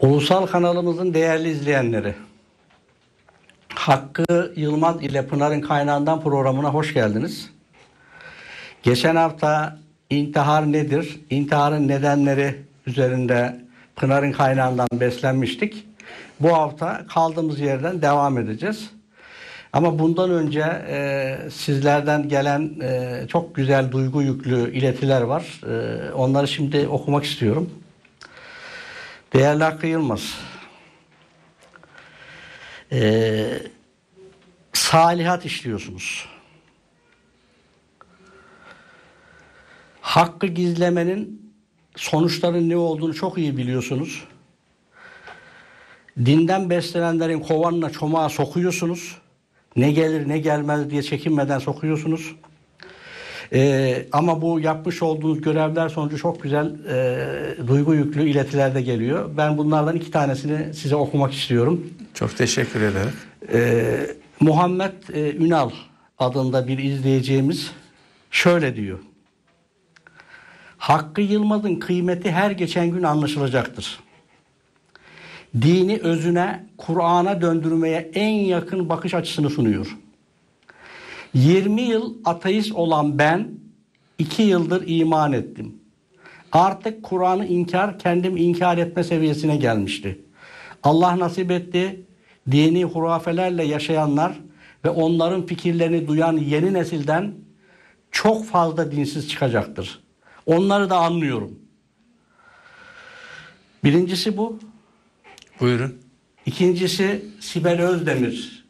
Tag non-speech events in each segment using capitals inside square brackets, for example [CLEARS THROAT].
Ulusal kanalımızın değerli izleyenleri, Hakkı Yılmaz ile Pınar'ın kaynağından programına hoş geldiniz. Geçen hafta intihar nedir, intiharın nedenleri üzerinde Pınar'ın kaynağından beslenmiştik. Bu hafta kaldığımız yerden devam edeceğiz. Ama bundan önce e, sizlerden gelen e, çok güzel duygu yüklü iletiler var. E, onları şimdi okumak istiyorum. Değerli Hakkı Yılmaz, ee, salihat işliyorsunuz. Hakkı gizlemenin sonuçların ne olduğunu çok iyi biliyorsunuz. Dinden beslenenlerin kovanına çomağa sokuyorsunuz. Ne gelir ne gelmez diye çekinmeden sokuyorsunuz. E, ama bu yapmış olduğunuz görevler sonucu çok güzel e, duygu yüklü iletiler de geliyor. Ben bunlardan iki tanesini size okumak istiyorum. Çok teşekkür ederim. E, Muhammed e, Ünal adında bir izleyeceğimiz şöyle diyor. Hakkı Yılmaz'ın kıymeti her geçen gün anlaşılacaktır. Dini özüne, Kur'an'a döndürmeye en yakın bakış açısını sunuyor.'' 20 yıl ateist olan ben 2 yıldır iman ettim. Artık Kur'an'ı inkar kendim inkar etme seviyesine gelmişti. Allah nasip etti dini hurafelerle yaşayanlar ve onların fikirlerini duyan yeni nesilden çok fazla dinsiz çıkacaktır. Onları da anlıyorum. Birincisi bu. Buyurun. İkincisi Sibel Özdemir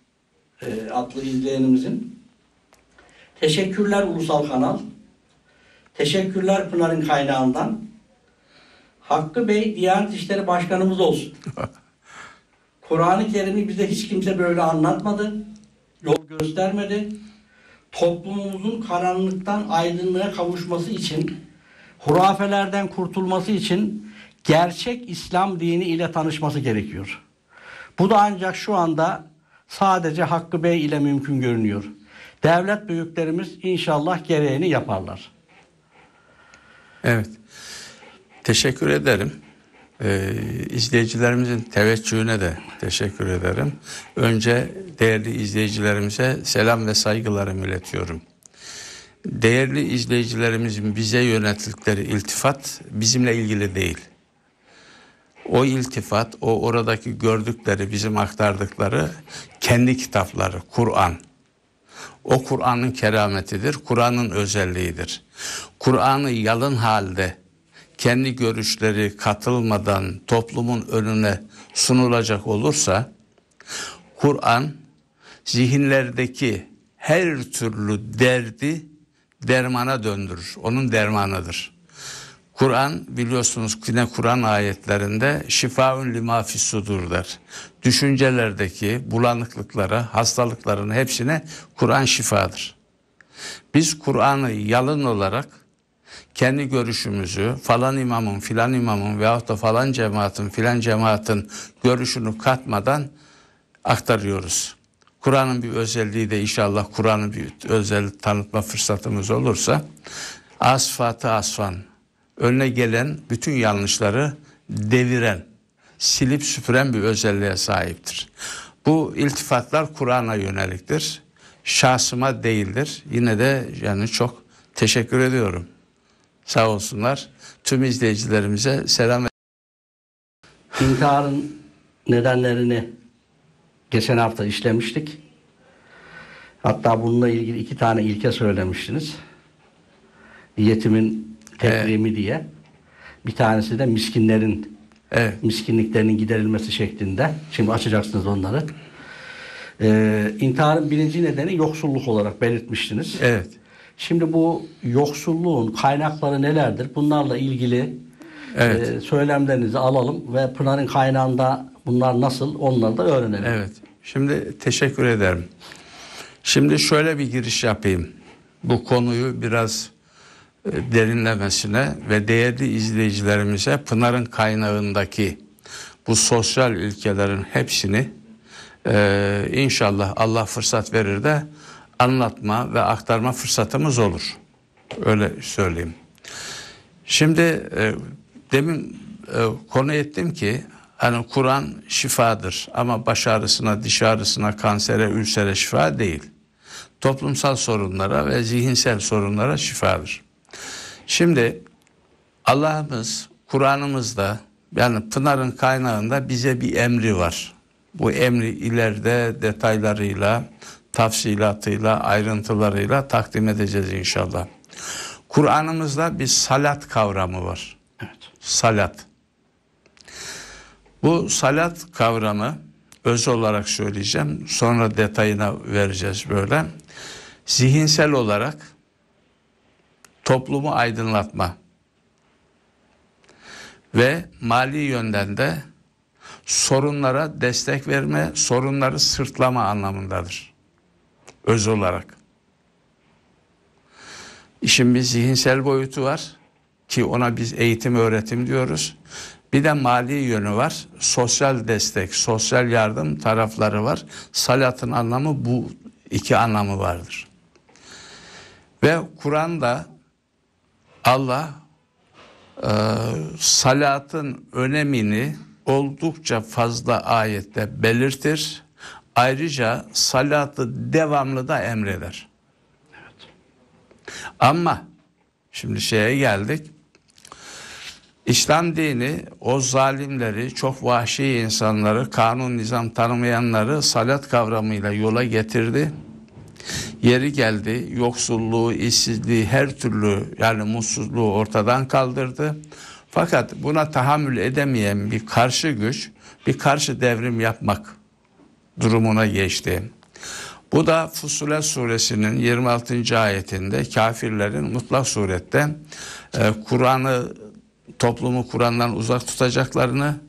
e, adlı izleyenimizin Teşekkürler Ulusal Kanal. Teşekkürler Pınar'ın kaynağından. Hakkı Bey Diyanet İşleri Başkanımız olsun. [LAUGHS] Kur'an-ı Kerim'i bize hiç kimse böyle anlatmadı. Yol göstermedi. Toplumumuzun karanlıktan aydınlığa kavuşması için, hurafelerden kurtulması için gerçek İslam dini ile tanışması gerekiyor. Bu da ancak şu anda sadece Hakkı Bey ile mümkün görünüyor. Devlet büyüklerimiz inşallah gereğini yaparlar. Evet. Teşekkür ederim. Ee, izleyicilerimizin teveccühüne de teşekkür ederim. Önce değerli izleyicilerimize selam ve saygılarımı iletiyorum. Değerli izleyicilerimizin bize yönelttikleri iltifat bizimle ilgili değil. O iltifat, o oradaki gördükleri, bizim aktardıkları kendi kitapları, Kur'an. O Kur'an'ın kerametidir, Kur'an'ın özelliğidir. Kur'an'ı yalın halde kendi görüşleri katılmadan toplumun önüne sunulacak olursa Kur'an zihinlerdeki her türlü derdi dermana döndürür. Onun dermanıdır. Kur'an biliyorsunuz yine Kur'an ayetlerinde şifaun lima fisudur der. Düşüncelerdeki bulanıklıklara, hastalıkların hepsine Kur'an şifadır. Biz Kur'an'ı yalın olarak kendi görüşümüzü falan imamın filan imamın veyahut da falan cemaatin filan cemaatin görüşünü katmadan aktarıyoruz. Kur'an'ın bir özelliği de inşallah Kur'an'ın bir özel tanıtma fırsatımız olursa asfatı asfan önüne gelen bütün yanlışları deviren, silip süpüren bir özelliğe sahiptir. Bu iltifatlar Kur'an'a yöneliktir. Şahsıma değildir. Yine de yani çok teşekkür ediyorum. Sağ olsunlar. Tüm izleyicilerimize selam İntiharın nedenlerini geçen hafta işlemiştik. Hatta bununla ilgili iki tane ilke söylemiştiniz. Yetimin tekrimi diye. Bir tanesi de miskinlerin evet. miskinliklerinin giderilmesi şeklinde. Şimdi açacaksınız onları. Ee, intiharın birinci nedeni yoksulluk olarak belirtmiştiniz. Evet. Şimdi bu yoksulluğun kaynakları nelerdir? Bunlarla ilgili evet. e, söylemlerinizi alalım ve Pınar'ın kaynağında bunlar nasıl onları da öğrenelim. Evet. Şimdi teşekkür ederim. Şimdi şöyle bir giriş yapayım. Bu konuyu biraz derinlemesine ve değerli izleyicilerimize Pınar'ın kaynağındaki bu sosyal ülkelerin hepsini e, inşallah Allah fırsat verir de anlatma ve aktarma fırsatımız olur. Öyle söyleyeyim. Şimdi e, demin e, konu ettim ki hani Kur'an şifadır ama baş ağrısına, diş ağrısına, kansere, ülsere şifa değil. Toplumsal sorunlara ve zihinsel sorunlara şifadır. Şimdi Allah'ımız Kur'an'ımızda yani Pınar'ın kaynağında bize bir emri var. Bu emri ileride detaylarıyla, tafsilatıyla, ayrıntılarıyla takdim edeceğiz inşallah. Kur'an'ımızda bir salat kavramı var. Evet. Salat. Bu salat kavramı öz olarak söyleyeceğim. Sonra detayına vereceğiz böyle. Zihinsel olarak toplumu aydınlatma ve mali yönden de sorunlara destek verme, sorunları sırtlama anlamındadır. Öz olarak. İşin bir zihinsel boyutu var ki ona biz eğitim öğretim diyoruz. Bir de mali yönü var. Sosyal destek, sosyal yardım tarafları var. Salatın anlamı bu iki anlamı vardır. Ve Kur'an'da Allah e, salatın önemini oldukça fazla ayette belirtir. Ayrıca salatı devamlı da emreder. Evet. Ama şimdi şeye geldik. İslam dini o zalimleri, çok vahşi insanları, kanun nizam tanımayanları salat kavramıyla yola getirdi. Yeri geldi yoksulluğu, işsizliği, her türlü yani mutsuzluğu ortadan kaldırdı. Fakat buna tahammül edemeyen bir karşı güç bir karşı devrim yapmak durumuna geçti. Bu da Fusulet suresinin 26. ayetinde kafirlerin mutlak surette e, Kur'an'ı toplumu Kur'an'dan uzak tutacaklarını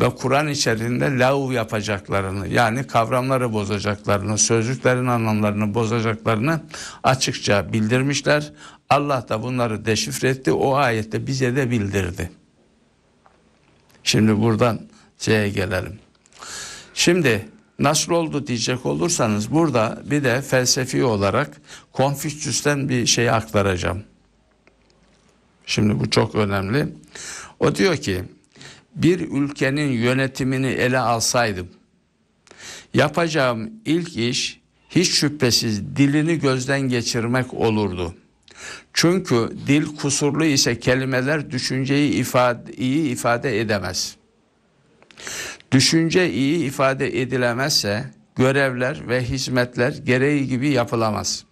ve Kur'an içerisinde lav yapacaklarını yani kavramları bozacaklarını, sözcüklerin anlamlarını bozacaklarını açıkça bildirmişler. Allah da bunları deşifre etti. O ayette bize de bildirdi. Şimdi buradan şeye gelelim. Şimdi nasıl oldu diyecek olursanız burada bir de felsefi olarak Konfüçyüs'ten bir şey aktaracağım. Şimdi bu çok önemli. O diyor ki bir ülkenin yönetimini ele alsaydım yapacağım ilk iş hiç şüphesiz dilini gözden geçirmek olurdu. Çünkü dil kusurlu ise kelimeler düşünceyi ifade, iyi ifade edemez. Düşünce iyi ifade edilemezse görevler ve hizmetler gereği gibi yapılamaz.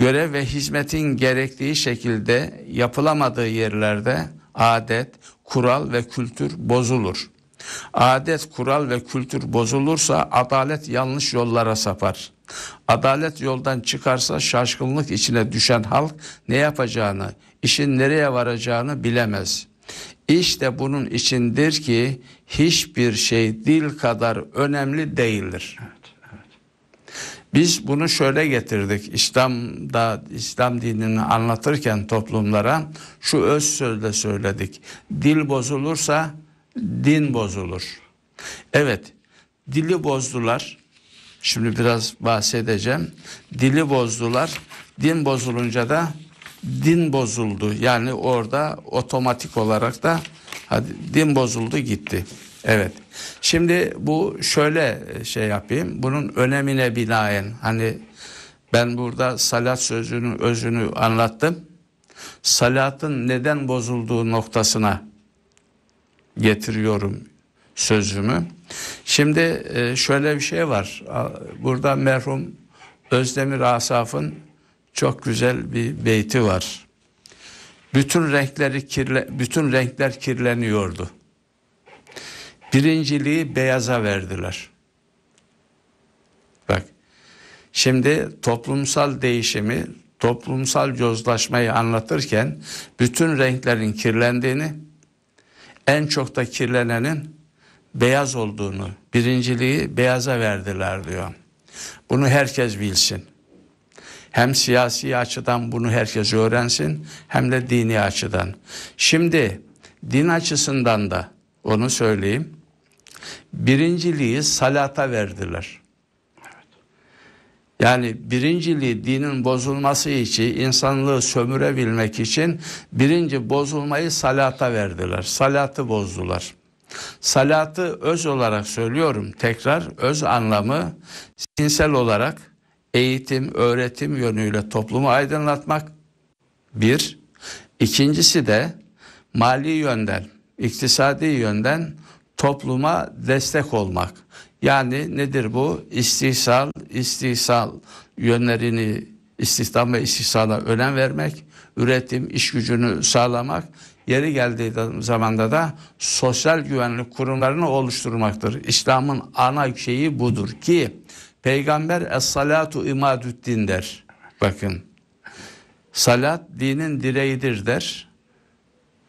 Görev ve hizmetin gerektiği şekilde yapılamadığı yerlerde adet, kural ve kültür bozulur. Adet, kural ve kültür bozulursa adalet yanlış yollara sapar. Adalet yoldan çıkarsa şaşkınlık içine düşen halk ne yapacağını, işin nereye varacağını bilemez. İşte bunun içindir ki hiçbir şey dil kadar önemli değildir. Biz bunu şöyle getirdik. İslam'da İslam dinini anlatırken toplumlara şu öz sözle söyledik. Dil bozulursa din bozulur. Evet, dili bozdular. Şimdi biraz bahsedeceğim. Dili bozdular. Din bozulunca da din bozuldu. Yani orada otomatik olarak da hadi din bozuldu gitti. Evet. Şimdi bu şöyle e, şey yapayım. Bunun önemine binaen hani ben burada salat sözünün özünü anlattım. Salatın neden bozulduğu noktasına getiriyorum sözümü. Şimdi e, şöyle bir şey var. Burada merhum Özdemir Asaf'ın çok güzel bir beyti var. Bütün renkleri kirle bütün renkler kirleniyordu. Birinciliği beyaza verdiler. Bak şimdi toplumsal değişimi, toplumsal cozlaşmayı anlatırken bütün renklerin kirlendiğini, en çok da kirlenenin beyaz olduğunu, birinciliği beyaza verdiler diyor. Bunu herkes bilsin. Hem siyasi açıdan bunu herkes öğrensin hem de dini açıdan. Şimdi din açısından da onu söyleyeyim. Birinciliği salata verdiler. Yani birinciliği dinin bozulması için, insanlığı sömürebilmek için birinci bozulmayı salata verdiler. Salatı bozdular. Salatı öz olarak söylüyorum tekrar öz anlamı sinsel olarak eğitim, öğretim yönüyle toplumu aydınlatmak bir. İkincisi de mali yönden, iktisadi yönden topluma destek olmak. Yani nedir bu? İstihsal, istihsal yönlerini istihdam ve istihsala önem vermek, üretim, iş gücünü sağlamak, yeri geldiği zamanda da sosyal güvenlik kurumlarını oluşturmaktır. İslam'ın ana şeyi budur ki Peygamber es-salatu imadüddin der. Bakın. Salat dinin direğidir der.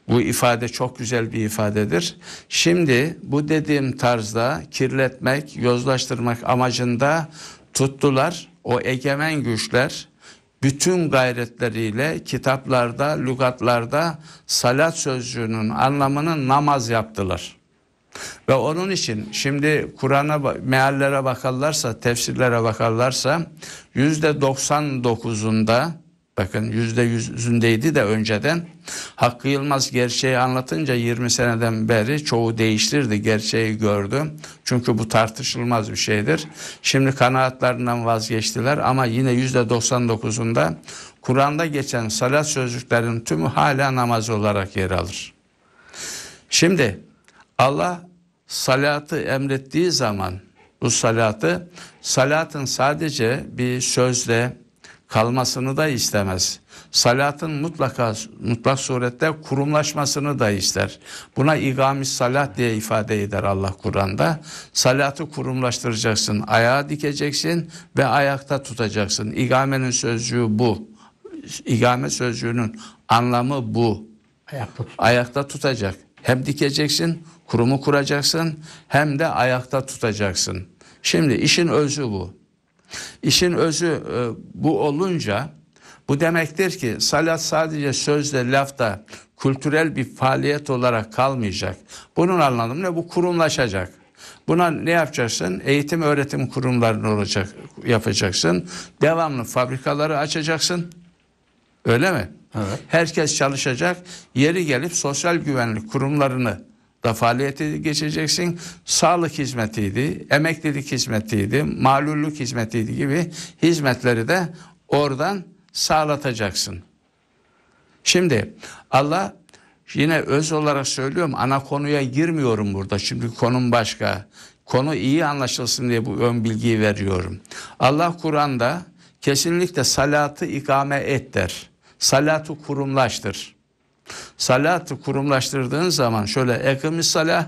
Bu ifade çok güzel bir ifadedir. Şimdi bu dediğim tarzda kirletmek, yozlaştırmak amacında tuttular o egemen güçler bütün gayretleriyle kitaplarda, lügatlarda salat sözcüğünün anlamını namaz yaptılar. Ve onun için şimdi Kur'an'a meallere bakarlarsa, tefsirlere bakarlarsa yüzde %99'unda Bakın yüzde yüzündeydi de önceden. Hakkı Yılmaz gerçeği anlatınca 20 seneden beri çoğu değiştirdi. Gerçeği gördü. Çünkü bu tartışılmaz bir şeydir. Şimdi kanaatlerinden vazgeçtiler ama yine yüzde 99'unda Kur'an'da geçen salat sözcüklerin tümü hala namaz olarak yer alır. Şimdi Allah salatı emrettiği zaman bu salatı salatın sadece bir sözle kalmasını da istemez. Salatın mutlaka mutlak surette kurumlaşmasını da ister. Buna igamis salat diye ifade eder Allah Kur'an'da. Salatı kurumlaştıracaksın, ayağa dikeceksin ve ayakta tutacaksın. İgamenin sözcüğü bu. İgame sözcüğünün anlamı bu. Ayakta, tut. ayakta tutacak. Hem dikeceksin, kurumu kuracaksın hem de ayakta tutacaksın. Şimdi işin özü bu. İşin özü e, bu olunca bu demektir ki salat sadece sözle lafta kültürel bir faaliyet olarak kalmayacak. Bunun anlamı ne? Bu kurumlaşacak. Buna ne yapacaksın? Eğitim öğretim kurumlarını olacak, yapacaksın. Devamlı fabrikaları açacaksın. Öyle mi? Evet. Herkes çalışacak. Yeri gelip sosyal güvenlik kurumlarını da faaliyete geçeceksin. Sağlık hizmetiydi, emeklilik hizmetiydi, malullük hizmetiydi gibi hizmetleri de oradan sağlatacaksın. Şimdi Allah yine öz olarak söylüyorum ana konuya girmiyorum burada. Şimdi konum başka. Konu iyi anlaşılsın diye bu ön bilgiyi veriyorum. Allah Kur'an'da kesinlikle salatı ikame et der. Salatı kurumlaştır. Salatı kurumlaştırdığın zaman şöyle ekimi salah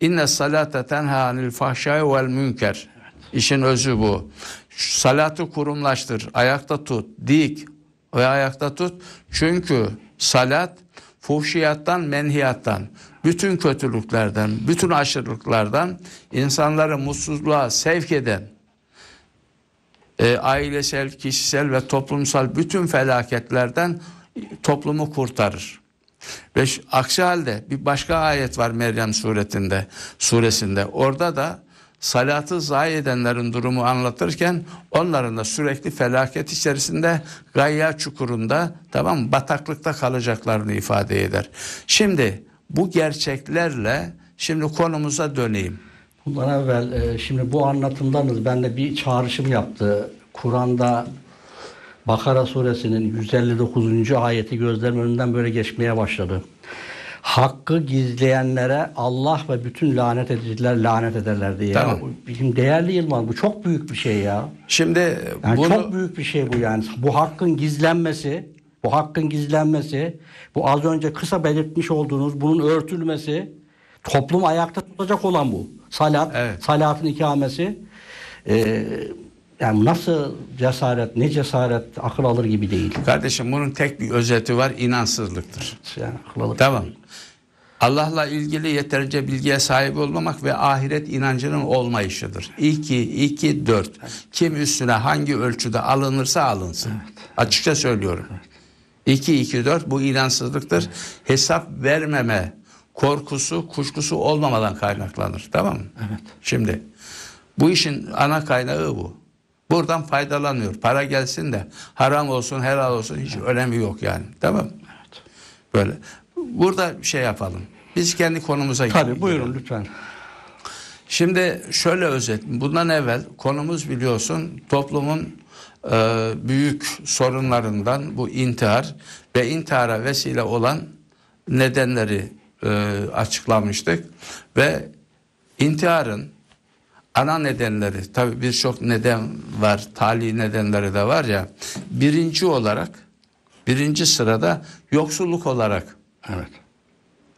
inne salate tenha anil fahşai vel münker. İşin özü bu. Salatı kurumlaştır. Ayakta tut. Dik ve ayakta tut. Çünkü salat fuhşiyattan, menhiyattan, bütün kötülüklerden, bütün aşırılıklardan insanları mutsuzluğa sevk eden e, ailesel, kişisel ve toplumsal bütün felaketlerden toplumu kurtarır. Ve şu, aksi halde bir başka ayet var Meryem suretinde, suresinde. Orada da salatı zayi edenlerin durumu anlatırken onların da sürekli felaket içerisinde gayya çukurunda tamam bataklıkta kalacaklarını ifade eder. Şimdi bu gerçeklerle şimdi konumuza döneyim. Bundan evvel e, şimdi bu anlatımdanız ben de bir çağrışım yaptı. Kur'an'da Bakara suresinin 159. ayeti gözlerim önünden böyle geçmeye başladı. Hakkı gizleyenlere Allah ve bütün lanet ediciler lanet ederler diye. Tamam. Bizim değerli Yılmaz bu çok büyük bir şey ya. Şimdi yani bunu... çok büyük bir şey bu yani. Bu hakkın gizlenmesi, bu hakkın gizlenmesi, bu az önce kısa belirtmiş olduğunuz bunun örtülmesi, toplum ayakta tutacak olan bu. Salat, evet. salatın ikamesi. Ee, yani nasıl cesaret, ne cesaret akıl alır gibi değil. Kardeşim bunun tek bir özeti var, inansızlıktır. Yani akıl alır. Tamam. Allah'la ilgili yeterince bilgiye sahip olmamak ve ahiret inancının olmayışıdır. 2, 2, 4. Kim üstüne hangi ölçüde alınırsa alınsın. Evet. Açıkça söylüyorum. Evet. 2, 2, 4 bu inansızlıktır. Evet. Hesap vermeme korkusu, kuşkusu olmamadan kaynaklanır. Tamam mı? Evet. Şimdi bu işin ana kaynağı bu. Buradan faydalanıyor. Para gelsin de haram olsun helal olsun hiç önemi yok yani. Tamam mı? Evet. Böyle. Burada şey yapalım. Biz kendi konumuza Tabii, girelim. Tabii buyurun lütfen. Şimdi şöyle özet. Bundan evvel konumuz biliyorsun toplumun e, büyük sorunlarından bu intihar ve intihara vesile olan nedenleri e, açıklamıştık ve intiharın ana nedenleri tabi birçok neden var tali nedenleri de var ya birinci olarak birinci sırada yoksulluk olarak evet.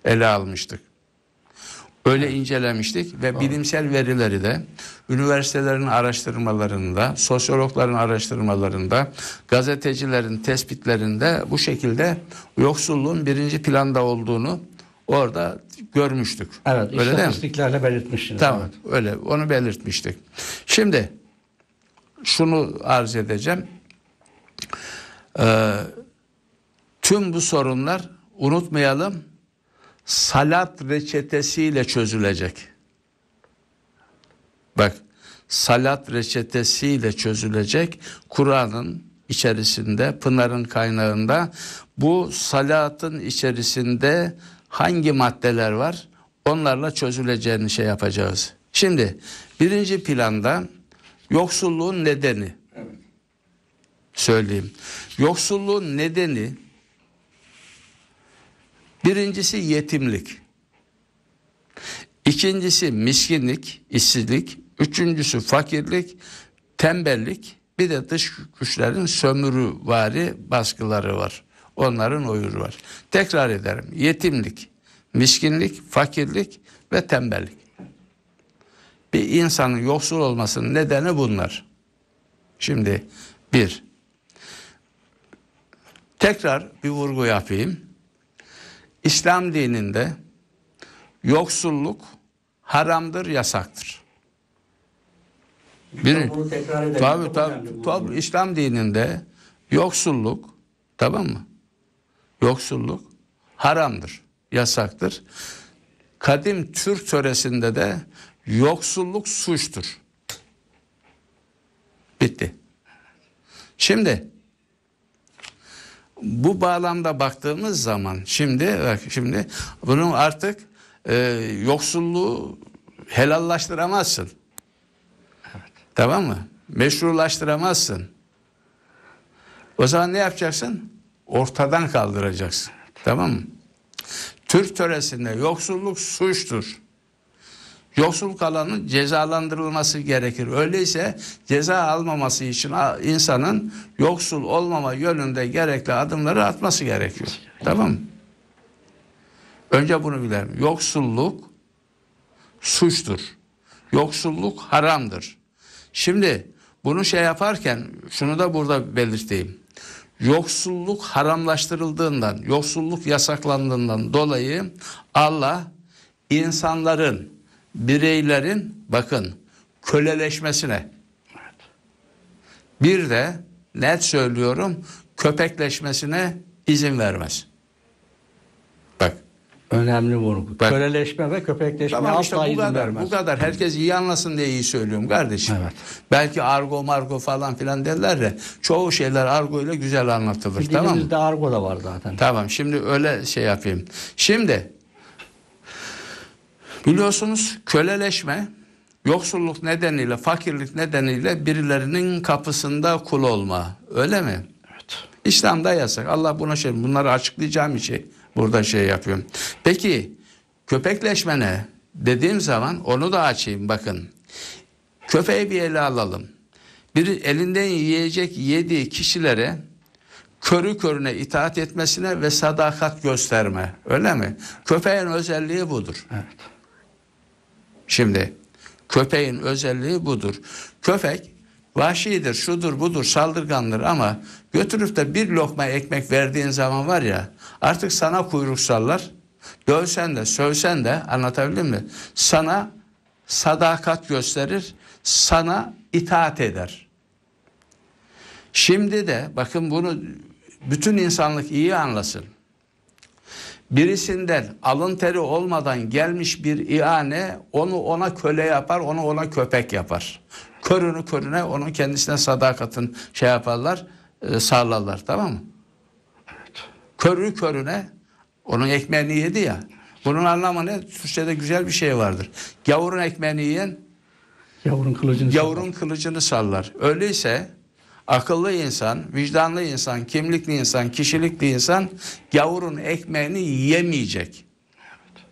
ele almıştık. Öyle incelemiştik ve Doğru. bilimsel verileri de üniversitelerin araştırmalarında, sosyologların araştırmalarında, gazetecilerin tespitlerinde bu şekilde yoksulluğun birinci planda olduğunu orada görmüştük. Evet, öyle istatistiklerle belirtmiştiniz. Tamam, evet. öyle onu belirtmiştik. Şimdi şunu arz edeceğim. Ee, tüm bu sorunlar unutmayalım salat reçetesiyle çözülecek. Bak salat reçetesiyle çözülecek Kur'an'ın içerisinde Pınar'ın kaynağında bu salatın içerisinde hangi maddeler var onlarla çözüleceğini şey yapacağız. Şimdi birinci planda yoksulluğun nedeni söyleyeyim. Yoksulluğun nedeni birincisi yetimlik. İkincisi miskinlik, işsizlik. Üçüncüsü fakirlik, tembellik. Bir de dış güçlerin sömürüvari baskıları var onların oyuru var. Tekrar ederim. Yetimlik, miskinlik, fakirlik ve tembellik. Bir insanın yoksul olmasının nedeni bunlar. Şimdi bir, tekrar bir vurgu yapayım. İslam dininde yoksulluk haramdır, yasaktır. Bir, tabii tabii, tabii İslam dininde yoksulluk tamam mı? Yoksulluk haramdır, yasaktır. Kadim Türk töresinde de yoksulluk suçtur. Bitti. Şimdi bu bağlamda baktığımız zaman şimdi bak şimdi bunu artık e, yoksulluğu helallaştıramazsın. Evet. Tamam mı? Meşrulaştıramazsın. O zaman ne yapacaksın? ortadan kaldıracaksın. Tamam mı? Türk töresinde yoksulluk suçtur. Yoksulluk alanı cezalandırılması gerekir. Öyleyse ceza almaması için insanın yoksul olmama yönünde gerekli adımları atması gerekiyor. Tamam mı? Önce bunu bilelim. Yoksulluk suçtur. Yoksulluk haramdır. Şimdi bunu şey yaparken şunu da burada belirteyim yoksulluk haramlaştırıldığından, yoksulluk yasaklandığından dolayı Allah insanların, bireylerin bakın köleleşmesine bir de net söylüyorum köpekleşmesine izin vermez. Önemli vurgu. Ben, Köleleşme ve köpekleşme tamam işte asla bu kadar, vermez. Bu kadar. Herkes iyi anlasın diye iyi söylüyorum kardeşim. Evet. Belki argo margo falan filan derler de çoğu şeyler argo ile güzel anlatılır. Dilimizde tamam mı? argo da var zaten. Tamam şimdi öyle şey yapayım. Şimdi biliyorsunuz köleleşme yoksulluk nedeniyle fakirlik nedeniyle birilerinin kapısında kul olma. Öyle mi? Evet. İslam'da yasak. Allah buna şey bunları açıklayacağım bir şey burada şey yapıyorum. Peki köpekleşme Dediğim zaman onu da açayım bakın. Köpeği bir ele alalım. Bir elinden yiyecek yediği kişilere körü körüne itaat etmesine ve sadakat gösterme. Öyle mi? Köpeğin özelliği budur. Evet. Şimdi köpeğin özelliği budur. Köpek vahşidir, şudur, budur, saldırgandır ama götürüp de bir lokma ekmek verdiğin zaman var ya artık sana kuyruk sallar. Dövsen de, sövsen de anlatabildim mi? Sana sadakat gösterir, sana itaat eder. Şimdi de bakın bunu bütün insanlık iyi anlasın. Birisinden alın teri olmadan gelmiş bir iane onu ona köle yapar, onu ona köpek yapar körünü körüne onun kendisine sadakatin şey yaparlar e, sağlarlar tamam mı? Evet. Körü körüne onun ekmeğini yedi ya. Bunun anlamı ne? Türkçe'de güzel bir şey vardır. Gavurun ekmeğini yiyen Yavurun kılıcını Yavurun sallar. kılıcını sallar. Öyleyse akıllı insan, vicdanlı insan, kimlikli insan, kişilikli insan yavurun ekmeğini yemeyecek. Evet.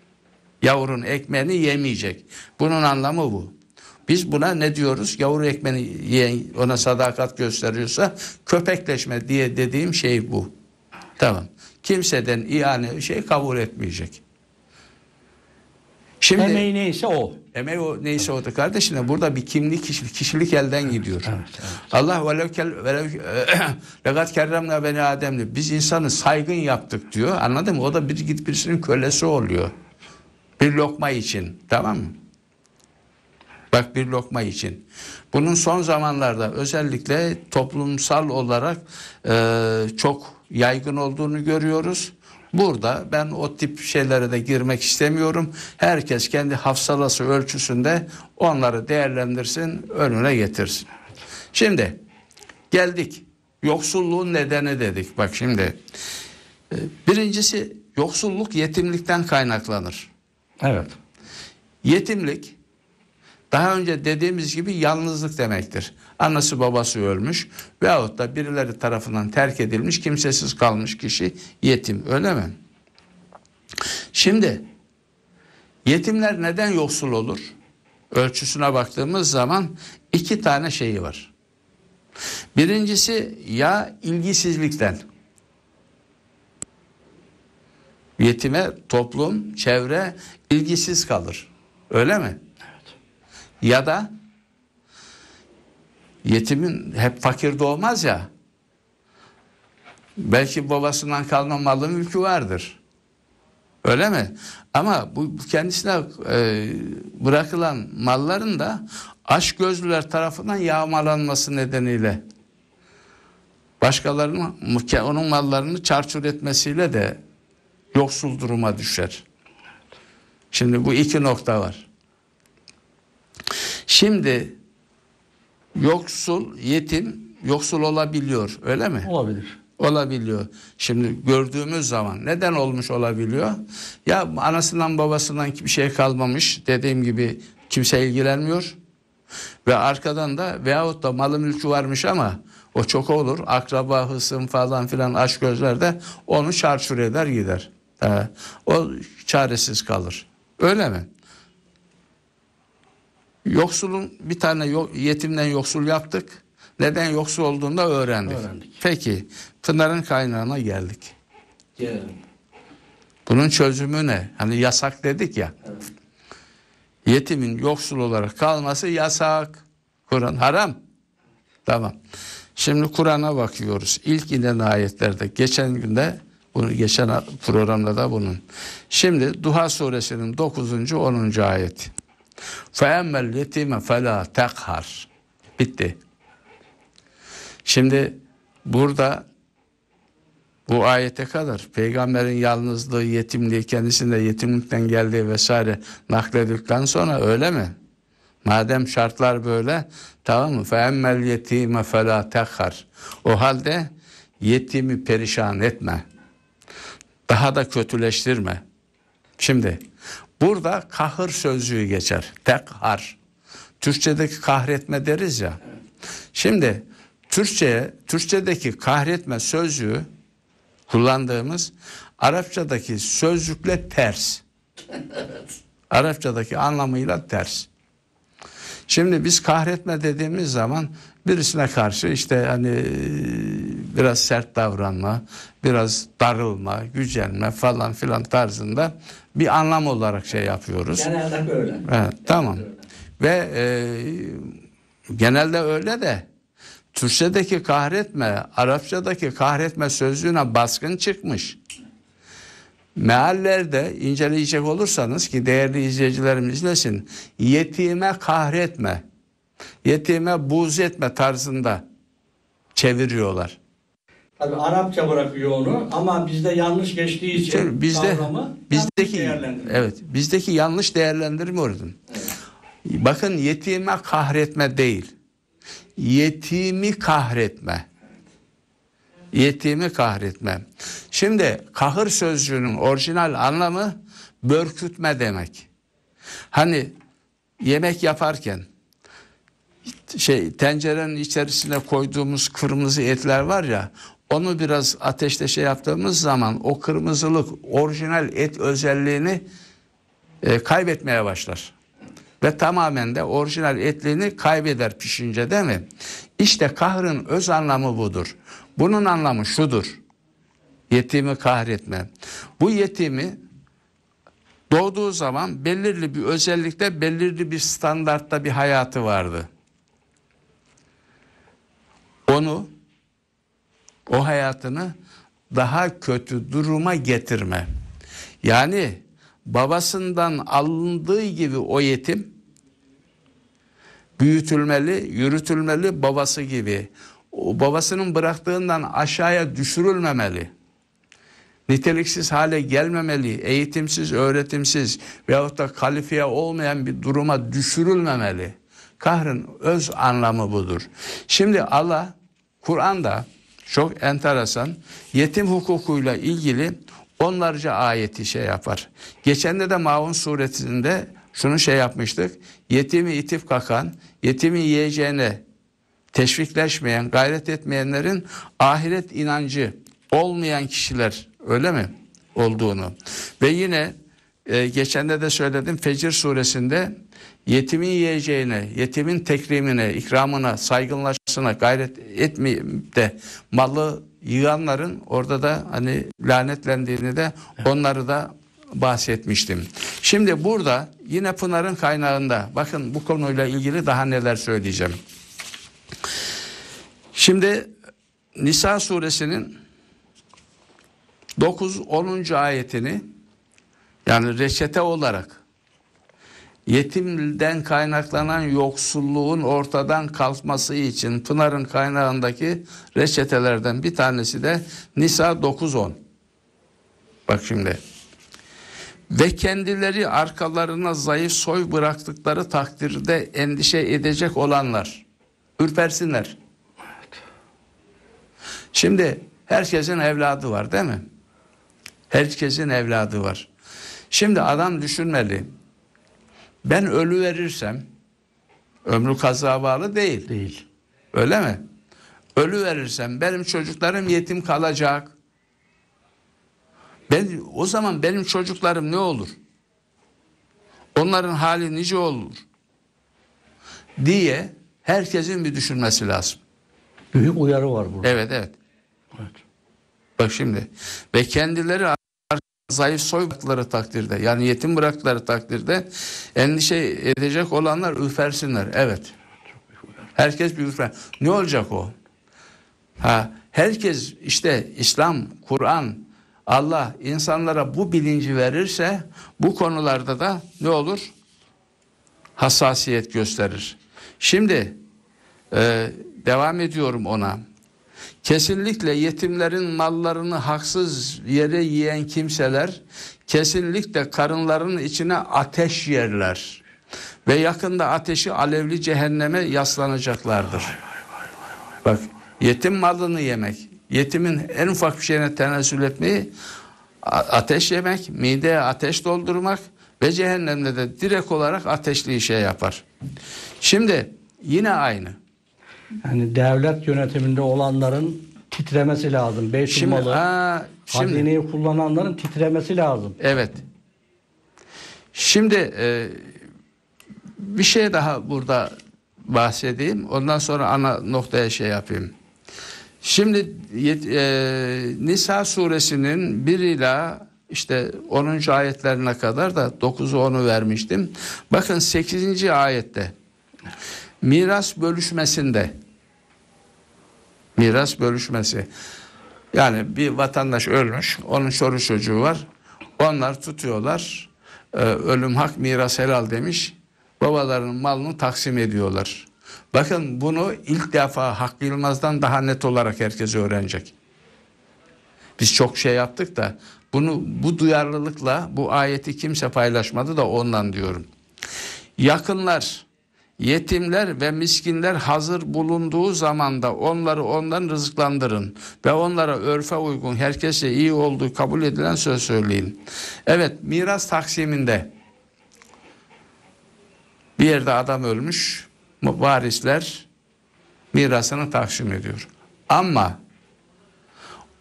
Yavurun ekmeğini yemeyecek. Bunun anlamı bu. Biz buna ne diyoruz? Yavru ekmeni yiyen ona sadakat gösteriyorsa köpekleşme diye dediğim şey bu. Tamam. Kimseden ihane şey kabul etmeyecek. Şimdi, emeği neyse o. Emeği o neyse evet. o da kardeşine burada bir kimlik kişilik, kişilik elden evet, gidiyor. Evet, evet. Allah velevkel velev legat [CLEARS THROAT] kerremna beni ademli. Biz insanı saygın yaptık diyor. Anladın mı? O da bir git birisinin kölesi oluyor. Bir lokma için. Tamam mı? Bak bir lokma için. Bunun son zamanlarda özellikle toplumsal olarak e, çok yaygın olduğunu görüyoruz. Burada ben o tip şeylere de girmek istemiyorum. Herkes kendi hafsalası ölçüsünde onları değerlendirsin, önüne getirsin. Şimdi geldik. Yoksulluğun nedeni dedik. Bak şimdi. E, birincisi yoksulluk yetimlikten kaynaklanır. Evet. Yetimlik daha önce dediğimiz gibi yalnızlık demektir. Annesi babası ölmüş veyahut da birileri tarafından terk edilmiş kimsesiz kalmış kişi yetim öyle mi? Şimdi yetimler neden yoksul olur? Ölçüsüne baktığımız zaman iki tane şeyi var. Birincisi ya ilgisizlikten. Yetime toplum, çevre ilgisiz kalır. Öyle mi? Ya da yetimin hep fakir doğmaz ya. Belki babasından kalma malı mülkü vardır. Öyle mi? Ama bu kendisine e, bırakılan malların da aç gözlüler tarafından yağmalanması nedeniyle başkalarının onun mallarını çarçur etmesiyle de yoksul duruma düşer. Şimdi bu iki nokta var. Şimdi yoksul, yetim yoksul olabiliyor öyle mi? Olabilir. Olabiliyor. Şimdi gördüğümüz zaman neden olmuş olabiliyor? Ya anasından babasından bir şey kalmamış. Dediğim gibi kimse ilgilenmiyor. Ve arkadan da veyahut da malı mülkü varmış ama o çok olur. Akraba, hısım falan filan aç gözler de onu çarçur eder gider. Ha, o çaresiz kalır. Öyle mi? Yoksulun bir tane yetimden yoksul yaptık. Neden yoksul olduğunu da öğrendik. öğrendik. Peki Pınar'ın kaynağına geldik. Gelelim. Bunun çözümü ne? Hani yasak dedik ya. Evet. Yetimin yoksul olarak kalması yasak. Kur'an haram. Tamam. Şimdi Kur'an'a bakıyoruz. İlk inen ayetlerde geçen günde bunu geçen programda da bunun. Şimdi Duha suresinin 9. 10. ayet. فَاَمَّ الْيَتِيمَ فَلَا تَقْهَرْ Bitti. Şimdi burada bu ayete kadar peygamberin yalnızlığı, yetimliği, kendisinde yetimlikten geldiği vesaire nakledildikten sonra öyle mi? Madem şartlar böyle tamam mı? فَاَمَّ الْيَتِيمَ فَلَا تَقْهَرْ O halde yetimi perişan etme. Daha da kötüleştirme. Şimdi Burada kahır sözcüğü geçer. Tekhar. Türkçedeki kahretme deriz ya. Şimdi Türkçe, Türkçedeki kahretme sözcüğü kullandığımız Arapçadaki sözcükle ters. Arapçadaki anlamıyla ters. Şimdi biz kahretme dediğimiz zaman birisine karşı işte hani biraz sert davranma, biraz darılma, gücenme falan filan tarzında bir anlam olarak şey yapıyoruz. Genelde böyle. Evet, tamam. Öyle. Ve e, genelde öyle de Türkçedeki kahretme, Arapçadaki kahretme sözlüğüne baskın çıkmış. Meallerde inceleyecek olursanız ki değerli izleyicilerimiz izlesin. Yetime kahretme, yetime buz etme tarzında çeviriyorlar. Tabii Arapça bırakıyor onu ama bizde yanlış geçtiği için Şimdi bizde kavramı bizdeki evet bizdeki yanlış değerlendirme oradan. Evet. Bakın yetime kahretme değil. Yetimi kahretme. Yetimi kahretme. Şimdi kahır sözcüğünün orijinal anlamı börkütme demek. Hani yemek yaparken şey tencerenin içerisine koyduğumuz kırmızı etler var ya onu biraz ateşte şey yaptığımız zaman o kırmızılık orijinal et özelliğini e, kaybetmeye başlar. Ve tamamen de orijinal etliğini kaybeder pişince değil mi? İşte kahrın öz anlamı budur. Bunun anlamı şudur. Yetimi kahretme. Bu yetimi doğduğu zaman belirli bir özellikle belirli bir standartta bir hayatı vardı. Onu o hayatını daha kötü duruma getirme. Yani babasından alındığı gibi o yetim büyütülmeli, yürütülmeli babası gibi. O babasının bıraktığından aşağıya düşürülmemeli. Niteliksiz hale gelmemeli, eğitimsiz, öğretimsiz veyahut da kalifiye olmayan bir duruma düşürülmemeli. Kahrın öz anlamı budur. Şimdi Allah Kur'an'da çok enteresan. Yetim hukukuyla ilgili onlarca ayeti şey yapar. Geçende de Maun suresinde şunu şey yapmıştık. Yetimi itip kakan, yetimi yiyeceğine teşvikleşmeyen, gayret etmeyenlerin ahiret inancı olmayan kişiler öyle mi olduğunu. Ve yine e, geçende de söyledim Fecir suresinde yetimin yiyeceğine, yetimin tekrimine, ikramına saygınlaş sana gayret etmeyip de malı yığanların orada da hani lanetlendiğini de onları da bahsetmiştim. Şimdi burada yine Pınar'ın kaynağında bakın bu konuyla ilgili daha neler söyleyeceğim. Şimdi Nisa suresinin 9 10. ayetini yani reçete olarak yetimden kaynaklanan yoksulluğun ortadan kalkması için Pınar'ın kaynağındaki reçetelerden bir tanesi de Nisa 9-10. Bak şimdi. Ve kendileri arkalarına zayıf soy bıraktıkları takdirde endişe edecek olanlar. Ürpersinler. Şimdi herkesin evladı var değil mi? Herkesin evladı var. Şimdi adam düşünmeli ben ölü verirsem ömrü kaza bağlı değil. Değil. Öyle mi? Ölü verirsem benim çocuklarım yetim kalacak. Ben o zaman benim çocuklarım ne olur? Onların hali nice olur diye herkesin bir düşünmesi lazım. Büyük uyarı var burada. Evet evet. Evet. Bak şimdi ve kendileri zayıf soyutları takdirde yani yetim bıraktıkları takdirde endişe edecek olanlar üfersinler. Evet. Herkes bir üfer. Ne olacak o? Ha, herkes işte İslam, Kur'an, Allah insanlara bu bilinci verirse bu konularda da ne olur? Hassasiyet gösterir. Şimdi e, devam ediyorum ona. Kesinlikle yetimlerin mallarını haksız yere yiyen kimseler kesinlikle karınlarının içine ateş yerler. Ve yakında ateşi alevli cehenneme yaslanacaklardır. Bak yetim malını yemek, yetimin en ufak bir şeyine tenasül etmeyi ateş yemek, mideye ateş doldurmak ve cehennemde de direkt olarak ateşli şey yapar. Şimdi yine aynı. Yani devlet yönetiminde olanların titremesi lazım. Bey şimdi, hazineyi kullananların titremesi lazım. Evet. Şimdi e, bir şey daha burada bahsedeyim. Ondan sonra ana noktaya şey yapayım. Şimdi e, Nisa suresinin 1 ila işte 10. ayetlerine kadar da 9'u 10'u vermiştim. Bakın 8. ayette miras bölüşmesinde miras bölüşmesi yani bir vatandaş ölmüş onun soru çocuğu var onlar tutuyorlar ee, ölüm hak miras helal demiş babalarının malını taksim ediyorlar. Bakın bunu ilk defa Hakkı Yılmaz'dan daha net olarak herkes öğrenecek. Biz çok şey yaptık da bunu bu duyarlılıkla bu ayeti kimse paylaşmadı da ondan diyorum. Yakınlar Yetimler ve miskinler hazır bulunduğu zamanda onları ondan rızıklandırın ve onlara örfe uygun herkese iyi olduğu kabul edilen söz söyleyin. Evet miras taksiminde bir yerde adam ölmüş varisler mirasını taksim ediyor. Ama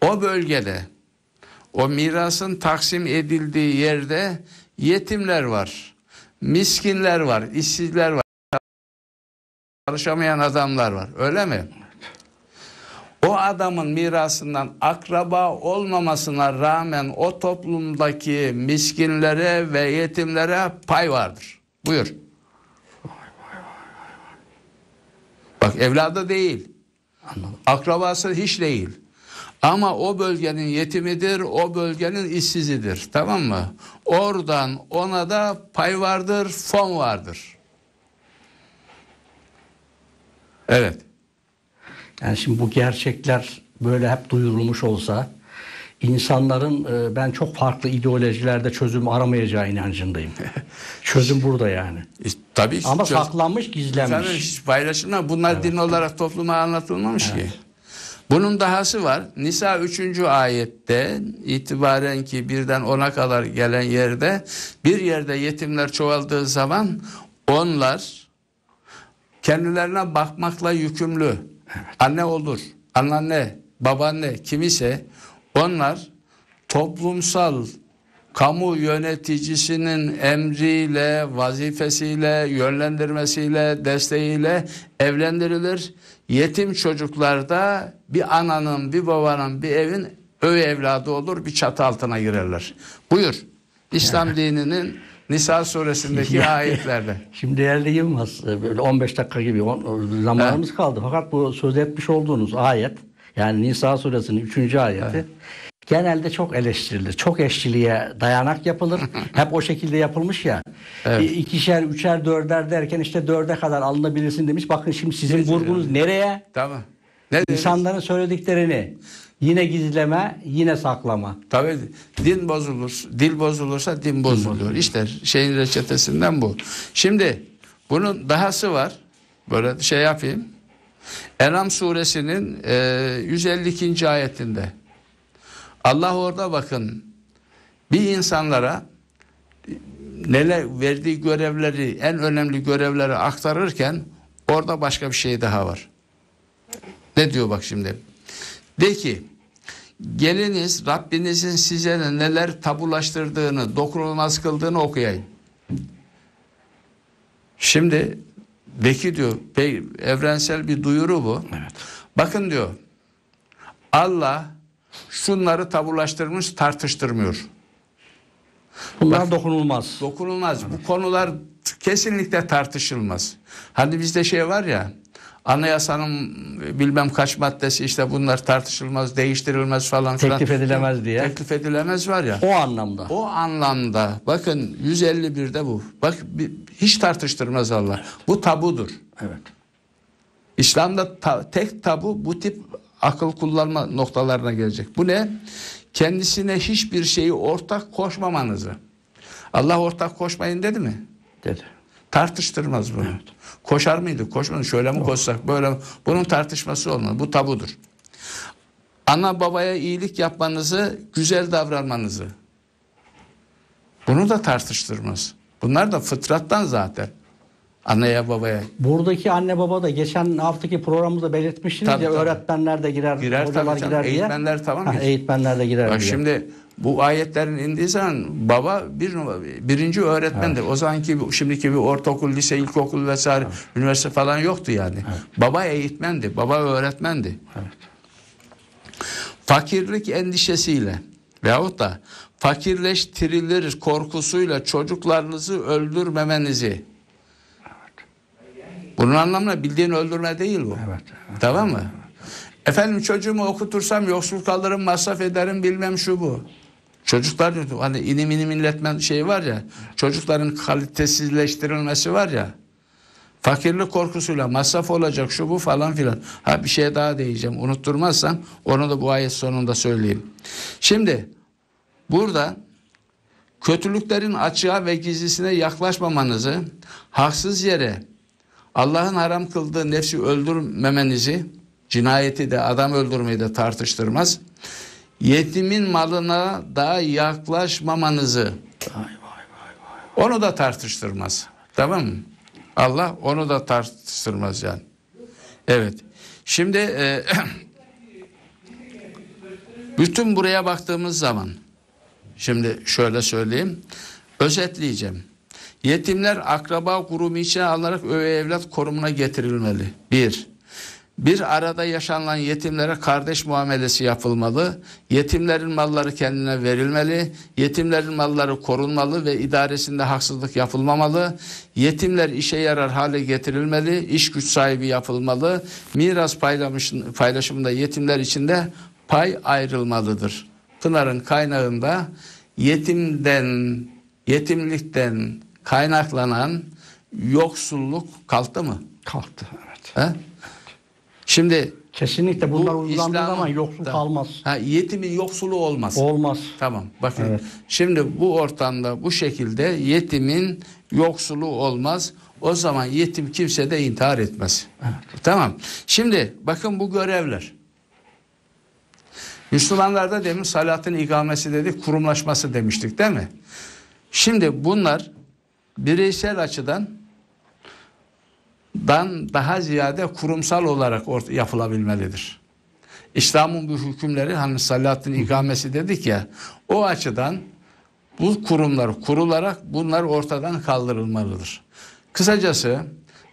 o bölgede o mirasın taksim edildiği yerde yetimler var, miskinler var, işsizler var. Çalışamayan adamlar var öyle mi? O adamın mirasından akraba olmamasına rağmen o toplumdaki miskinlere ve yetimlere pay vardır. Buyur. Bak evladı değil. Akrabası hiç değil. Ama o bölgenin yetimidir, o bölgenin işsizidir. Tamam mı? Oradan ona da pay vardır, fon vardır. Evet. Yani şimdi bu gerçekler böyle hep duyurulmuş olsa insanların e, ben çok farklı ideolojilerde çözüm aramayacağı inancındayım. [LAUGHS] çözüm burada yani. E, tabii. Ama çöz... saklanmış, gizlenmiş. Tabii paylaşımlar bunlar evet. din olarak topluma anlatılmamış evet. ki. Bunun dahası var. Nisa 3. ayette itibaren ki birden ona kadar gelen yerde bir yerde yetimler çoğaldığı zaman onlar kendilerine bakmakla yükümlü anne olur, anneanne, babaanne kim ise onlar toplumsal kamu yöneticisinin emriyle, vazifesiyle, yönlendirmesiyle, desteğiyle evlendirilir. Yetim çocuklarda bir ananın, bir babanın, bir evin öv evladı olur, bir çatı altına girerler. Buyur. İslam dininin Nisa suresindeki ayetlerde. Şimdi değerli [LAUGHS] Yılmaz e, böyle 15 dakika gibi zamanımız evet. kaldı. Fakat bu söz etmiş olduğunuz ayet yani Nisa suresinin 3. ayeti evet. genelde çok eleştirilir. Çok eşçiliğe dayanak yapılır. [LAUGHS] Hep o şekilde yapılmış ya. Evet. İkişer, üçer, dörder derken işte dörde kadar alınabilirsin demiş. Bakın şimdi sizin vurgunuz nereye? Tamam. Ne İnsanların söylediklerini Yine gizleme, yine saklama. Tabii din bozulur. Dil bozulursa din bozuluyor. İşte şeyin reçetesinden bu. Şimdi bunun dahası var. Böyle şey yapayım. Enam suresinin e, 152. ayetinde Allah orada bakın bir insanlara neler verdiği görevleri en önemli görevleri aktarırken orada başka bir şey daha var. Ne diyor bak şimdi? De ki geliniz Rabbinizin size neler tabulaştırdığını, dokunulmaz kıldığını okuyayım. Şimdi Veki diyor, bey, evrensel bir duyuru bu. Evet. Bakın diyor, Allah şunları tabulaştırmış, tartıştırmıyor. Bunlar Bak, dokunulmaz. Dokunulmaz. Evet. Bu konular kesinlikle tartışılmaz. Hani bizde şey var ya, anayasanın e, bilmem kaç maddesi işte bunlar tartışılmaz, değiştirilmez falan filan. Teklif edilemez diye. Teklif edilemez var ya. O anlamda. O anlamda. Bakın 151'de bu. Bak hiç tartıştırmaz Allah. Bu tabudur. Evet. İslam'da ta, tek tabu bu tip akıl kullanma noktalarına gelecek. Bu ne? Kendisine hiçbir şeyi ortak koşmamanızı. Allah ortak koşmayın dedi mi? Dedi. Tartıştırmaz bunu. Evet. Koşar mıydı? Koşmadı. Şöyle mi koşsak? Böyle mi? Bunun tartışması olmaz. Bu tabudur. Ana babaya iyilik yapmanızı, güzel davranmanızı. Bunu da tartıştırmaz. Bunlar da fıtrattan zaten. Anneye babaya Buradaki anne baba da geçen haftaki programımızda belirtmiştiniz Tabii, ya tabii. öğretmenler de girer, girer hocalar tabii girer diye. Eğitmenler tamam mı? Ha, eğitmenler de girer diye. Şimdi bu ayetlerin indiği zaman baba bir birinci öğretmendir. O zamanki şimdiki bir ortaokul, lise, ilkokul vesaire üniversite falan yoktu yani. Baba eğitmendi, baba öğretmendi. Fakirlik endişesiyle veyahut da fakirleştirilir korkusuyla çocuklarınızı öldürmemenizi bunun anlamına bildiğin öldürme değil bu. Evet. Tamam mı? Efendim çocuğumu okutursam yoksul kalırım, masraf ederim bilmem şu bu. Çocuklar hani inim inim inletmen şeyi var ya, çocukların kalitesizleştirilmesi var ya. Fakirlik korkusuyla masraf olacak şu bu falan filan. Ha bir şey daha diyeceğim unutturmazsam onu da bu ayet sonunda söyleyeyim. Şimdi burada kötülüklerin açığa ve gizlisine yaklaşmamanızı, haksız yere Allah'ın haram kıldığı nefsi öldürmemenizi cinayeti de adam öldürmeyi de tartıştırmaz. Yetimin malına daha yaklaşmamanızı onu da tartıştırmaz. Tamam mı? Allah onu da tartıştırmaz yani. Evet. Şimdi e, [CLEARS THROAT] bütün buraya baktığımız zaman şimdi şöyle söyleyeyim. Özetleyeceğim. Yetimler akraba kurumu içine alınarak öve evlat korumuna getirilmeli. Bir, bir arada yaşanan yetimlere kardeş muamelesi yapılmalı, yetimlerin malları kendine verilmeli, yetimlerin malları korunmalı ve idaresinde haksızlık yapılmamalı, yetimler işe yarar hale getirilmeli, iş güç sahibi yapılmalı, miras paylaşımında yetimler içinde pay ayrılmalıdır. Pınar'ın kaynağında yetimden, yetimlikten, kaynaklanan yoksulluk kalktı mı? Kalktı evet. He? Şimdi Kesinlikle bunlar bu uygulandığı zaman yoksul kalmaz. Ha, yetimin yoksulu olmaz. Olmaz. Tamam bakın evet. şimdi bu ortamda bu şekilde yetimin yoksulu olmaz. O zaman yetim kimse de intihar etmez. Evet. Tamam. Şimdi bakın bu görevler. Müslümanlarda demin salatın ikamesi dedik, kurumlaşması demiştik değil mi? Şimdi bunlar bireysel açıdan dan daha ziyade kurumsal olarak yapılabilmelidir. İslam'ın bu hükümleri hani Salahattin ikamesi dedik ya o açıdan bu kurumlar kurularak bunlar ortadan kaldırılmalıdır. Kısacası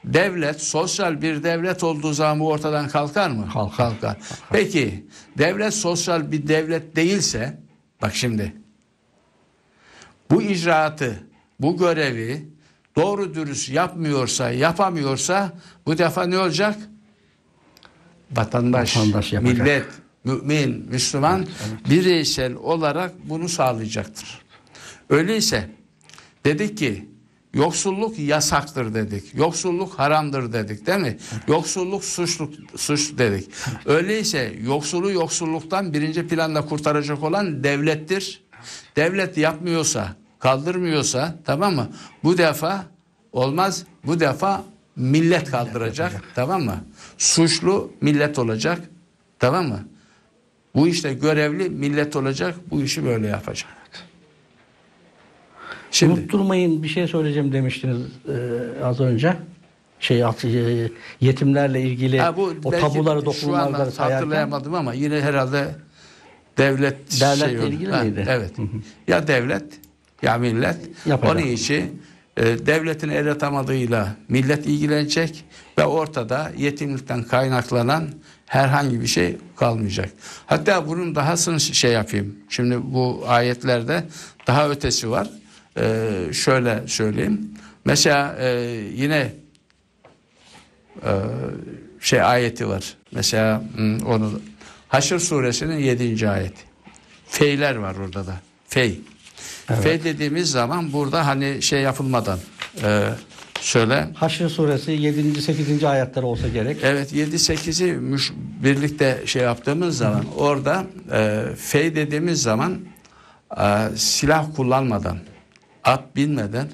devlet sosyal bir devlet olduğu zaman bu ortadan kalkar mı? Kalkar. kalkar. kalkar. Peki devlet sosyal bir devlet değilse bak şimdi bu icraatı bu görevi doğru dürüst yapmıyorsa, yapamıyorsa bu defa ne olacak? Vatandaş, Vatandaş millet, mümin, Müslüman evet, evet. bireysel olarak bunu sağlayacaktır. Öyleyse dedik ki yoksulluk yasaktır dedik. Yoksulluk haramdır dedik değil mi? Evet. Yoksulluk suçluk suç dedik. Öyleyse yoksulu yoksulluktan birinci planda kurtaracak olan devlettir. Devlet yapmıyorsa kaldırmıyorsa tamam mı? Bu defa olmaz. Bu defa millet kaldıracak tamam mı? Suçlu millet olacak tamam mı? Bu işte görevli millet olacak. Bu işi böyle yapacak. Şimdi, Unutturmayın bir şey söyleyeceğim demiştiniz e, az önce. Şey e, yetimlerle ilgili bu, o tabuları dokunmaları hatırlayamadım ama yine herhalde devlet devletle şey ilgili ha, miydi? Evet. ya devlet ya millet. Yapacak. Onun için e, devletin el atamadığıyla millet ilgilenecek ve ortada yetimlikten kaynaklanan herhangi bir şey kalmayacak. Hatta bunun dahasını şey yapayım. Şimdi bu ayetlerde daha ötesi var. E, şöyle söyleyeyim. Mesela e, yine e, şey ayeti var. Mesela hmm, onu Haşr suresinin 7. ayeti. Feyler var orada da. Fey. Evet. F dediğimiz zaman burada hani şey yapılmadan e, söyle. Haşr suresi 7. 8. ayetler olsa gerek. Evet 7 8'i birlikte şey yaptığımız zaman Hı. orada e, F dediğimiz zaman e, silah kullanmadan, at binmeden,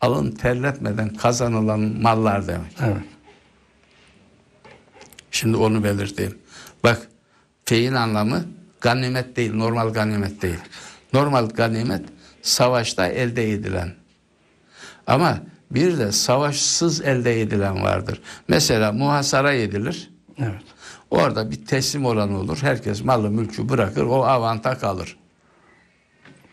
alın terletmeden kazanılan mallar demek. Evet. Şimdi onu belirteyim. Bak feyin anlamı ganimet değil, normal ganimet değil. Normal ganimet savaşta elde edilen. Ama bir de savaşsız elde edilen vardır. Mesela muhasara edilir. Evet. Orada bir teslim olan olur. Herkes malı mülkü bırakır. O avanta kalır.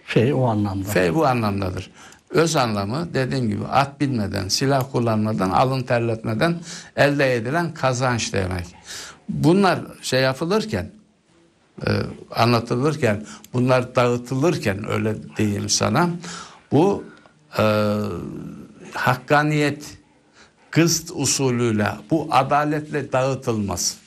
Şey o anlamda. Şey bu anlamdadır. Öz anlamı dediğim gibi at bilmeden, silah kullanmadan, alın terletmeden elde edilen kazanç demek. Bunlar şey yapılırken e, anlatılırken bunlar dağıtılırken öyle diyeyim sana bu e, hakkaniyet kıst usulüyle bu adaletle dağıtılmaz.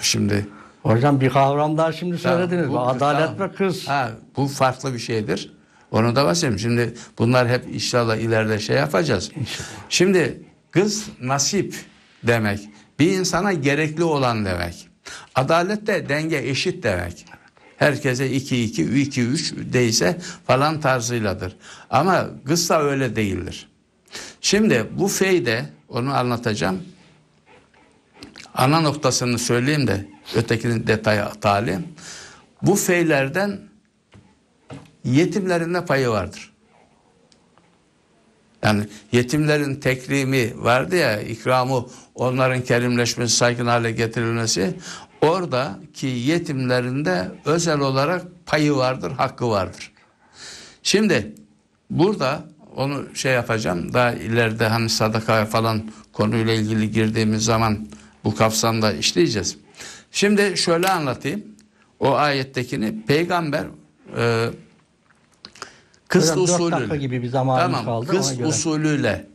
Şimdi Hocam bir kavram daha şimdi tamam, söylediniz. Bu, adalet tamam. ve kız. Ha, bu farklı bir şeydir. Onu da bahsedeyim. Şimdi bunlar hep inşallah ileride şey yapacağız. İnşallah. Şimdi kız nasip demek. Bir insana gerekli olan demek. Adalet de denge eşit demek. Herkese 2 2 2 3 değilse falan tarzıyladır. Ama kısa öyle değildir. Şimdi bu feyde onu anlatacağım. Ana noktasını söyleyeyim de ötekinin detaya talim. Bu feylerden yetimlerinde payı vardır. Yani yetimlerin tekrimi vardı ya, ikramı, onların kerimleşmesi, saygın hale getirilmesi ki yetimlerinde özel olarak payı vardır, hakkı vardır. Şimdi burada onu şey yapacağım daha ileride hani sadaka falan konuyla ilgili girdiğimiz zaman bu kapsamda işleyeceğiz. Şimdi şöyle anlatayım o ayettekini peygamber e, kıst Hocam, gibi bir zamanımız tamam, kaldı. Kıst usulüyle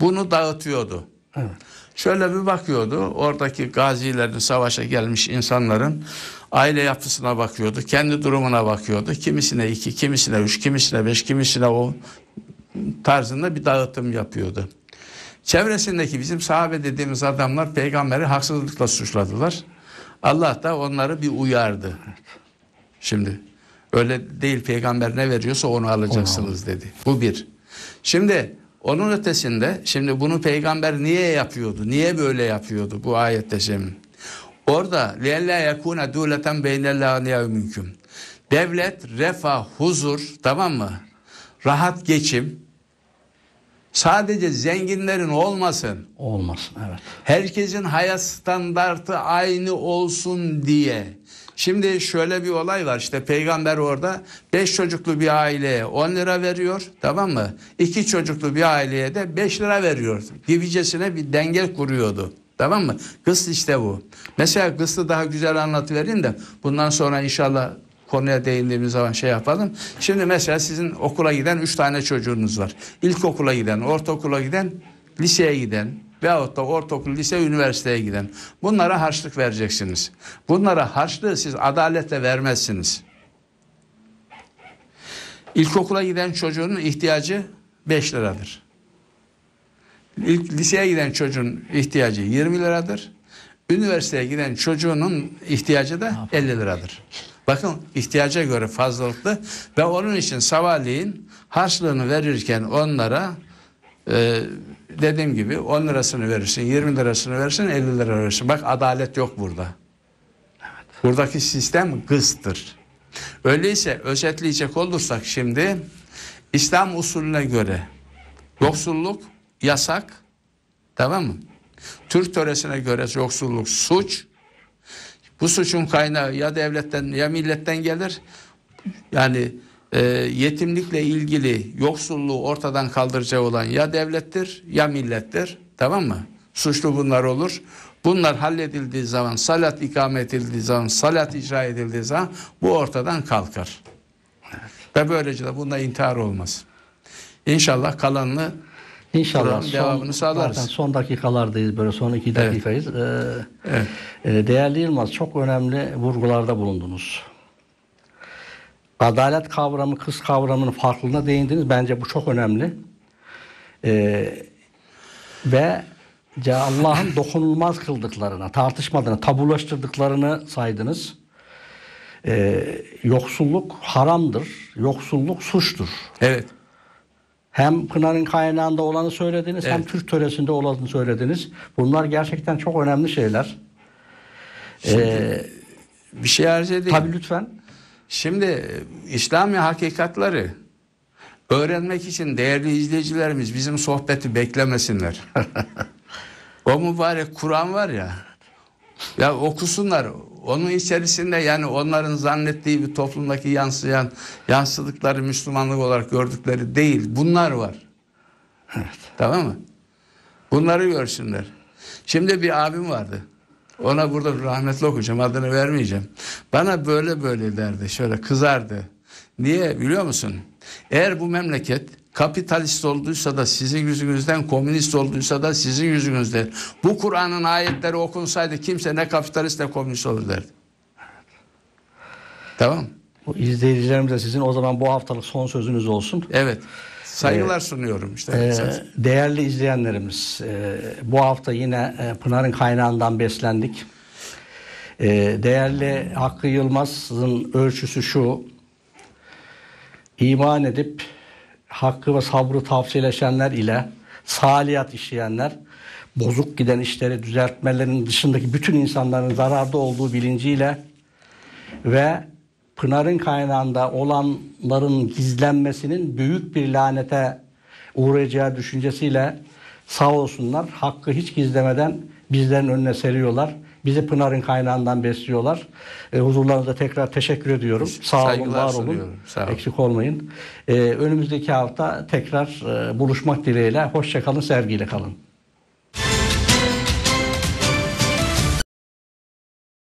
bunu dağıtıyordu. Evet. Şöyle bir bakıyordu. Oradaki gazilerin, savaşa gelmiş insanların aile yapısına bakıyordu. Kendi durumuna bakıyordu. Kimisine iki, kimisine üç, kimisine beş, kimisine o tarzında bir dağıtım yapıyordu. Çevresindeki bizim sahabe dediğimiz adamlar peygamberi haksızlıkla suçladılar. Allah da onları bir uyardı. Şimdi öyle değil peygamber ne veriyorsa onu alacaksınız dedi. Bu bir. Şimdi onun ötesinde şimdi bunu peygamber niye yapıyordu? Niye böyle yapıyordu bu ayette şimdi? Orada لِيَلَّا يَكُونَ دُولَةً بَيْنَ mümkün. Devlet, refah, huzur tamam mı? Rahat geçim. Sadece zenginlerin olmasın. Olmasın evet. Herkesin hayat standartı aynı olsun diye Şimdi şöyle bir olay var işte peygamber orada 5 çocuklu bir aileye 10 lira veriyor tamam mı? 2 çocuklu bir aileye de 5 lira veriyor. Gibicesine bir denge kuruyordu. Tamam mı? Kıs işte bu. Mesela kıslı daha güzel anlatıverin de bundan sonra inşallah konuya değindiğimiz zaman şey yapalım. Şimdi mesela sizin okula giden üç tane çocuğunuz var. İlkokula giden, ortaokula giden, liseye giden, veyahut da ortaokul, lise, üniversiteye giden. Bunlara harçlık vereceksiniz. Bunlara harçlığı siz adaletle vermezsiniz. İlkokula giden çocuğun ihtiyacı 5 liradır. İlk liseye giden çocuğun ihtiyacı 20 liradır. Üniversiteye giden çocuğunun ihtiyacı da 50 liradır. Bakın ihtiyaca göre fazlalıklı ve onun için sabahleyin harçlığını verirken onlara ee, dediğim gibi 10 lirasını verirsin, 20 lirasını verirsin, 50 lirasını verirsin. Bak adalet yok burada. Evet. Buradaki sistem gıstır. Öyleyse özetleyecek olursak şimdi İslam usulüne göre yoksulluk yasak tamam mı? Türk töresine göre yoksulluk suç. Bu suçun kaynağı ya devletten ya milletten gelir. Yani e, yetimlikle ilgili yoksulluğu ortadan kaldıracak olan ya devlettir ya millettir. Tamam mı? Suçlu bunlar olur. Bunlar halledildiği zaman, salat ikame edildiği zaman, salat icra edildiği zaman bu ortadan kalkar. Evet. Ve böylece de bunda intihar olmaz. İnşallah kalanını İnşallah son, devamını sağlarız. Zaten son dakikalardayız böyle son iki dakikayız. Evet. Ee, evet. E, değerli Yılmaz çok önemli vurgularda bulundunuz. Adalet kavramı, kız kavramının farklılığına değindiniz. Bence bu çok önemli. Ee, ve Allah'ın [LAUGHS] dokunulmaz kıldıklarına, tartışmadığına, tabulaştırdıklarını saydınız. Ee, yoksulluk haramdır. Yoksulluk suçtur. Evet. Hem Pınar'ın kaynağında olanı söylediniz evet. hem Türk töresinde olanı söylediniz. Bunlar gerçekten çok önemli şeyler. Şimdi, ee, bir şey arz edeyim. Tabii lütfen. Şimdi İslami hakikatları öğrenmek için değerli izleyicilerimiz bizim sohbeti beklemesinler. [LAUGHS] o mübarek Kur'an var ya. Ya okusunlar. Onun içerisinde yani onların zannettiği bir toplumdaki yansıyan yansıdıkları Müslümanlık olarak gördükleri değil. Bunlar var. Evet. Tamam mı? Bunları görsünler. Şimdi bir abim vardı. Ona burada rahmetli okuyacağım adını vermeyeceğim. Bana böyle böyle derdi şöyle kızardı. Niye biliyor musun? Eğer bu memleket kapitalist olduysa da sizin yüzünüzden komünist olduysa da sizin yüzünüzden bu Kur'an'ın ayetleri okunsaydı kimse ne kapitalist ne komünist olur derdi. Tamam. Bu izleyicilerimize sizin o zaman bu haftalık son sözünüz olsun. Evet. Saygılar ee, sunuyorum işte. E, değerli izleyenlerimiz, e, bu hafta yine e, Pınar'ın kaynağından beslendik. E, değerli Hakkı Yılmaz'ın ölçüsü şu. İman edip hakkı ve sabrı tavsiyeleşenler ile saliyat işleyenler bozuk giden işleri düzeltmelerinin dışındaki bütün insanların zararda olduğu bilinciyle ve Pınar'ın kaynağında olanların gizlenmesinin büyük bir lanete uğrayacağı düşüncesiyle sağ olsunlar hakkı hiç gizlemeden bizlerin önüne seriyorlar. Bizi Pınar'ın kaynağından besliyorlar. E, huzurlarınıza tekrar teşekkür ediyorum. Sağ Saygılar olun, var olun. Sağ olun. Eksik olmayın. E, önümüzdeki hafta tekrar e, buluşmak dileğiyle. Hoşçakalın, sevgiyle kalın.